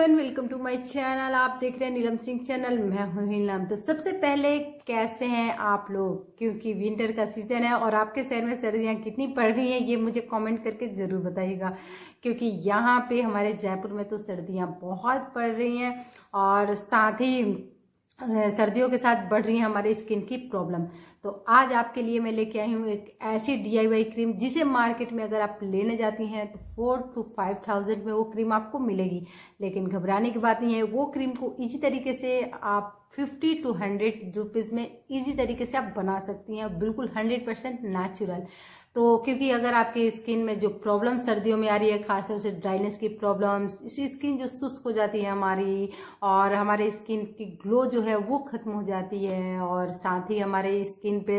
everyone welcome to my channel आप देख रहे हैं नीलम सिंह चैनल मैं हूं नीलम तो सबसे पहले कैसे हैं आप लोग क्योंकि विंटर का सीजन है और आपके शहर में सर्दियां कितनी पड़ रही हैं ये मुझे कमेंट करके ज़रूर बताइएगा क्योंकि यहाँ पे हमारे जयपुर में तो सर्दियां बहुत पड़ रही हैं और साथ ही सर्दियों के साथ बढ़ रही है हमारी स्किन की प्रॉब्लम तो आज आपके लिए मैं लेके आई हूँ एक ऐसी डीआईवाई क्रीम जिसे मार्केट में अगर आप लेने जाती हैं तो फोर टू फाइव थाउजेंड में वो क्रीम आपको मिलेगी लेकिन घबराने की बात नहीं है वो क्रीम को इसी तरीके से आप फिफ्टी टू हंड्रेड रुपीज़ में इजी तरीके से आप बना सकती हैं बिल्कुल हंड्रेड परसेंट नेचुरल तो क्योंकि अगर आपके स्किन में जो प्रॉब्लम सर्दियों में आ रही है खासतौर से ड्राइनेस की प्रॉब्लम्स इसी स्किन जो शुष्क हो जाती है हमारी और हमारे स्किन की ग्लो जो है वो ख़त्म हो जाती है और साथ ही हमारे स्किन पे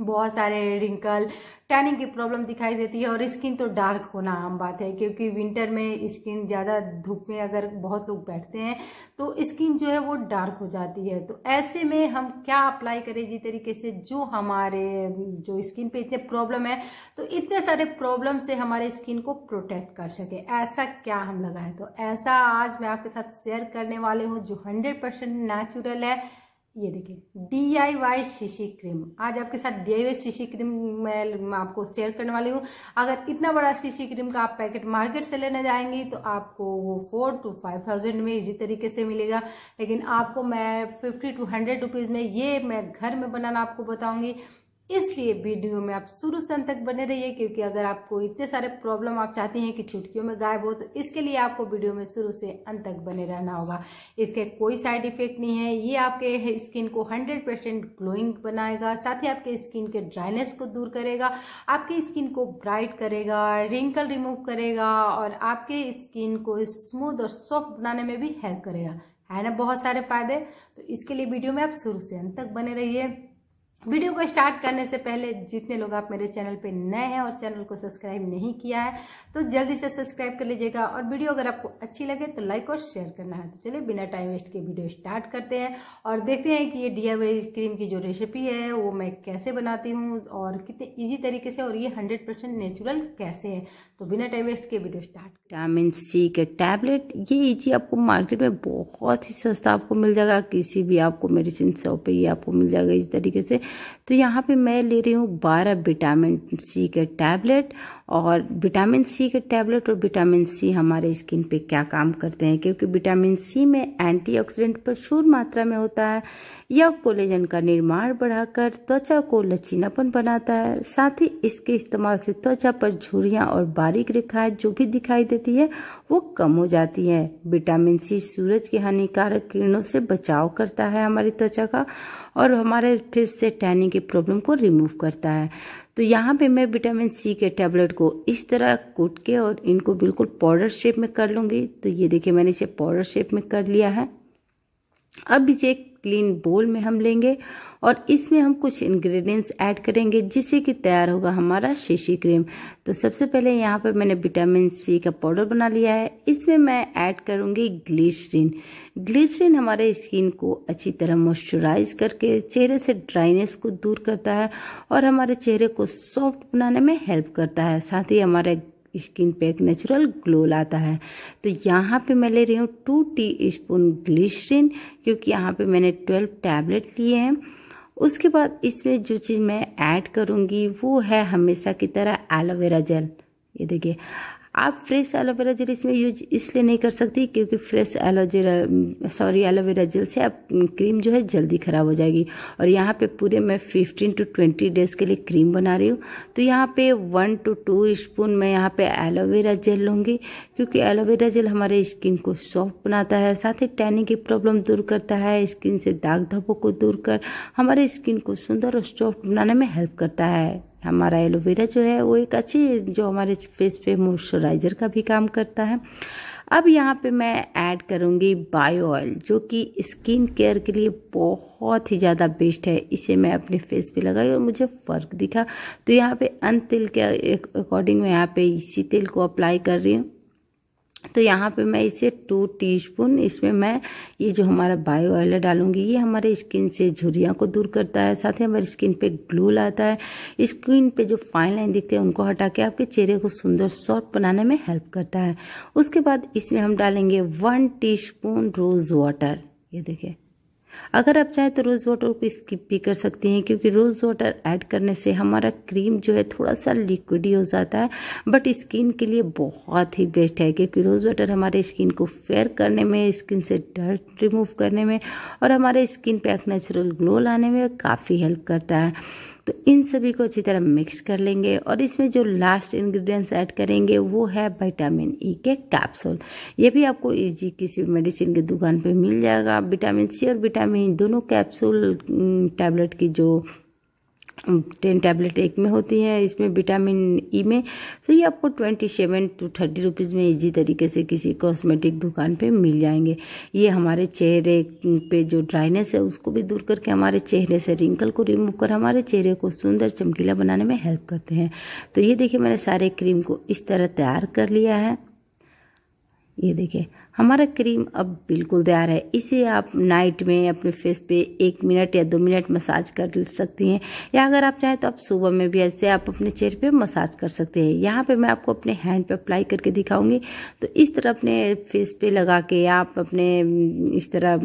बहुत सारे रिंकल टैनिंग की प्रॉब्लम दिखाई देती है और स्किन तो डार्क होना आम बात है क्योंकि विंटर में स्किन ज़्यादा धूप में अगर बहुत लोग बैठते हैं तो स्किन जो है वो डार्क हो जाती है तो ऐसे में हम क्या अप्लाई करें जी तरीके से जो हमारे जो स्किन पे इतने प्रॉब्लम है तो इतने सारे प्रॉब्लम से हमारे स्किन को प्रोटेक्ट कर सके ऐसा क्या हम लगाएं तो ऐसा आज मैं आपके साथ शेयर करने वाले हूँ जो हंड्रेड नेचुरल है ये देखिए डी आई वाई शीशी क्रीम आज आपके साथ डी आई वाई शीशी क्रीम मैं आपको शेयर करने वाली हूँ अगर इतना बड़ा शीशी क्रीम का आप पैकेट मार्केट से लेने जाएंगी तो आपको वो फोर टू फाइव थाउजेंड में इजी तरीके से मिलेगा लेकिन आपको मैं फिफ्टी टू हंड्रेड रुपीज़ में ये मैं घर में बनाना आपको बताऊँगी इसलिए वीडियो में आप शुरू से अंत तक बने रहिए क्योंकि अगर आपको इतने सारे प्रॉब्लम आप चाहती हैं कि चुटकियों में गायब हो तो इसके लिए आपको वीडियो में शुरू से अंत तक बने रहना होगा इसके कोई साइड इफेक्ट नहीं है ये आपके स्किन को 100 परसेंट ग्लोइंग बनाएगा साथ ही आपके स्किन के ड्राइनेस को दूर करेगा आपकी स्किन को ब्राइट करेगा रिंकल रिमूव करेगा और आपके स्किन को स्मूद और सॉफ्ट बनाने में भी हेल्प करेगा है ना बहुत सारे फायदे तो इसके लिए वीडियो में आप शुरू से अंत तक बने रहिए वीडियो को स्टार्ट करने से पहले जितने लोग आप मेरे चैनल पे नए हैं और चैनल को सब्सक्राइब नहीं किया है तो जल्दी से सब्सक्राइब कर लीजिएगा और वीडियो अगर आपको अच्छी लगे तो लाइक और शेयर करना है तो चलिए बिना टाइम वेस्ट के वीडियो स्टार्ट करते हैं और देखते हैं कि ये डी क्रीम की जो रेसिपी है वो मैं कैसे बनाती हूँ और कितने ईजी तरीके से और ये हंड्रेड परसेंट नेचुरल कैसे है तो बिना टाइम वेस्ट के वीडियो स्टार्ट विटामिन सी के टैबलेट ये ईजी आपको मार्केट में बहुत ही सस्ता आपको मिल जाएगा किसी भी आपको मेडिसिन शॉप पर ये आपको मिल जाएगा इस तरीके से तो यहाँ पे मैं ले रही हूँ बारह विटामिन सी के टैबलेट और विटामिन सी के टैबलेट और विटामिन सी हमारे स्किन पे क्या काम करते हैं क्योंकि विटामिन सी में एंटीऑक्सीडेंट प्रचुर मात्रा में होता है यह कोलेजन का निर्माण बढ़ाकर त्वचा को लचीलापन बनाता है साथ ही इसके इस्तेमाल से त्वचा पर झुरियाँ और बारीक रेखाएं जो भी दिखाई देती है वो कम हो जाती है विटामिन सी सूरज की हानिकारक किरणों से बचाव करता है हमारी त्वचा का और हमारे फेस से टैनिंग की प्रॉब्लम को रिमूव करता है तो यहाँ पे मैं विटामिन सी के टैबलेट को इस तरह कूट के और इनको बिल्कुल पाउडर शेप में कर लूँगी तो ये देखिए मैंने इसे पाउडर शेप में कर लिया है अब इसे एक क्लीन बोल में हम लेंगे और इसमें हम कुछ इंग्रेडिएंट्स ऐड करेंगे जिससे कि तैयार होगा हमारा शीशी क्रीम तो सबसे पहले यहाँ पर मैंने विटामिन सी का पाउडर बना लिया है इसमें मैं ऐड करूँगी ग्लिसरीन ग्लिसरीन हमारे स्किन को अच्छी तरह मॉइस्चराइज करके चेहरे से ड्राइनेस को दूर करता है और हमारे चेहरे को सॉफ्ट बनाने में हेल्प करता है साथ ही हमारे स्किन पे एक नेचुरल ग्लो लाता है तो यहाँ पे मैं ले रही हूँ टू टी स्पून ग्लिसरीन क्योंकि यहाँ पे मैंने ट्वेल्व टैबलेट लिए हैं उसके बाद इसमें जो चीज़ मैं ऐड करूँगी वो है हमेशा की तरह एलोवेरा जेल ये देखिए आप फ्रेश एलोवेरा जेल इसमें यूज इसलिए नहीं कर सकती क्योंकि fresh aloe vera sorry aloe vera gel से आप क्रीम जो है जल्दी ख़राब हो जाएगी और यहाँ पे पूरे मैं फिफ्टीन टू ट्वेंटी डेज़ के लिए क्रीम बना रही हूँ तो यहाँ पे वन टू टू स्पून मैं यहाँ पे एलोवेरा जेल लूँगी क्योंकि एलोवेरा जेल हमारे स्किन को सॉफ्ट बनाता है साथ ही टैनिंग की प्रॉब्लम दूर करता है स्किन से दाग धब्बों को दूर कर हमारे स्किन को सुंदर और सॉफ्ट बनाने में हेल्प करता है हमारा एलोवेरा जो है वो एक अच्छी जो हमारे फेस पे मॉइस्चराइज़र का भी काम करता है अब यहाँ पे मैं ऐड करूँगी बायो ऑयल जो कि स्किन केयर के लिए बहुत ही ज़्यादा बेस्ट है इसे मैं अपने फेस पे लगाई और मुझे फ़र्क दिखा तो यहाँ पे अन तेल के अकॉर्डिंग मैं यहाँ पे इसी तेल को अप्लाई कर रही हूँ तो यहाँ पे मैं इसे टू टीस्पून इसमें मैं ये जो हमारा बायो ऑयल डालूंगी ये हमारे स्किन से झुरियाँ को दूर करता है साथ ही हमारी स्किन पे ग्लो लाता है स्किन पे जो फाइन लाइन दिखते हैं उनको हटा के आपके चेहरे को सुंदर सॉफ्ट बनाने में हेल्प करता है उसके बाद इसमें हम डालेंगे वन टी रोज़ वाटर ये देखिए अगर आप चाहें तो रोज़ वाटर को स्किप भी कर सकते हैं क्योंकि रोज़ वाटर ऐड करने से हमारा क्रीम जो है थोड़ा सा लिक्विडी हो जाता है बट स्किन के लिए बहुत ही बेस्ट है क्योंकि रोज़ वाटर हमारे स्किन को फेयर करने में स्किन से डर्ट रिमूव करने में और हमारे स्किन पे एक नेचुरल ग्लो लाने में काफ़ी हेल्प करता है तो इन सभी को अच्छी तरह मिक्स कर लेंगे और इसमें जो लास्ट इंग्रेडिएंट्स ऐड करेंगे वो है विटामिन ई e के कैप्सूल ये भी आपको इजी किसी मेडिसिन की दुकान पे मिल जाएगा विटामिन सी और विटामिन e दोनों कैप्सूल टैबलेट mm, की जो टेन टैबलेट एक में होती है इसमें विटामिन ई e में तो ये आपको twenty seven to thirty rupees में इजी तरीके से किसी कॉस्मेटिक दुकान पे मिल जाएंगे ये हमारे चेहरे पे जो ड्राइनेस है उसको भी दूर करके हमारे चेहरे से रिंकल को रिमूव कर हमारे चेहरे को सुंदर चमकीला बनाने में हेल्प करते हैं तो ये देखिए मैंने सारे क्रीम को इस तरह तैयार कर लिया है ये देखें हमारा क्रीम अब बिल्कुल तैयार है इसे आप नाइट में अपने फेस पे एक मिनट या दो मिनट मसाज कर सकती हैं या अगर आप चाहें तो आप सुबह में भी ऐसे आप अपने चेहरे पे मसाज कर सकते हैं यहाँ पे मैं आपको अपने हैंड पे अप्लाई करके दिखाऊंगी तो इस तरह अपने फेस पे लगा के आप अपने इस तरह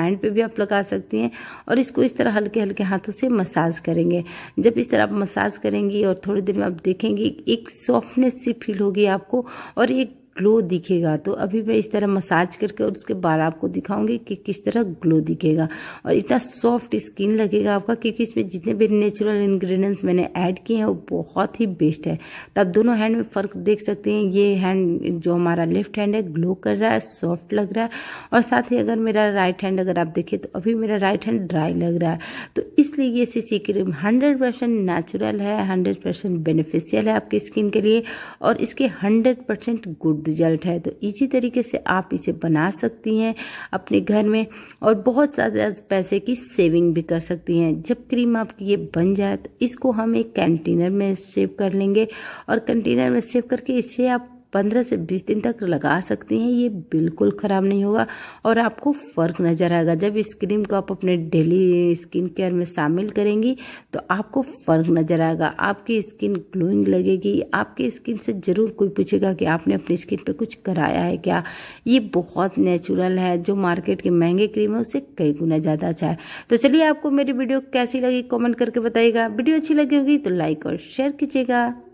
हैंड पे भी आप लगा सकती हैं और इसको इस तरह हल्के हल्के हाथों से मसाज करेंगे जब इस तरह आप मसाज करेंगी और थोड़ी देर में आप देखेंगी एक सॉफ्टनेस सी फील होगी आपको और एक ग्लो दिखेगा तो अभी मैं इस तरह मसाज करके और उसके बाद आपको दिखाऊंगी कि किस तरह ग्लो दिखेगा और इतना सॉफ्ट स्किन लगेगा आपका क्योंकि इसमें जितने भी नेचुरल इंग्रेडिएंट्स मैंने ऐड किए हैं वो बहुत ही बेस्ट है तो आप दोनों हैंड में फ़र्क देख सकते हैं ये हैंड जो हमारा लेफ्ट हैंड है ग्लो कर रहा है सॉफ्ट लग रहा है और साथ ही अगर मेरा राइट हैंड अगर आप देखें तो अभी मेरा राइट हैंड ड्राई लग रहा है तो इसलिए ये C C cream hundred percent natural है हंड्रेड परसेंट बेनिफिशियल है आपकी स्किन के लिए और इसके हंड्रेड परसेंट गुड रिजल्ट है तो इसी तरीके से आप इसे बना सकती हैं अपने घर में और बहुत ज़्यादा पैसे की सेविंग भी कर सकती हैं जब क्रीम आपकी ये बन जाए तो इसको हम एक कंटेनर में सेव कर लेंगे और कंटेनर में सेव करके इसे आप पंद्रह से बीस दिन तक लगा सकते हैं ये बिल्कुल ख़राब नहीं होगा और आपको फ़र्क नज़र आएगा जब इस क्रीम को आप अपने डेली स्किन केयर में शामिल करेंगी तो आपको फ़र्क नज़र आएगा आपकी स्किन ग्लोइंग लगेगी आपकी स्किन से ज़रूर कोई पूछेगा कि आपने अपनी स्किन पर कुछ कराया है क्या ये बहुत नेचुरल है जो मार्केट के महंगे क्रीम है उससे कई गुना ज़्यादा अच्छा है तो चलिए आपको मेरी वीडियो कैसी लगी कॉमेंट करके बताइएगा वीडियो अच्छी लगी होगी तो लाइक और शेयर कीजिएगा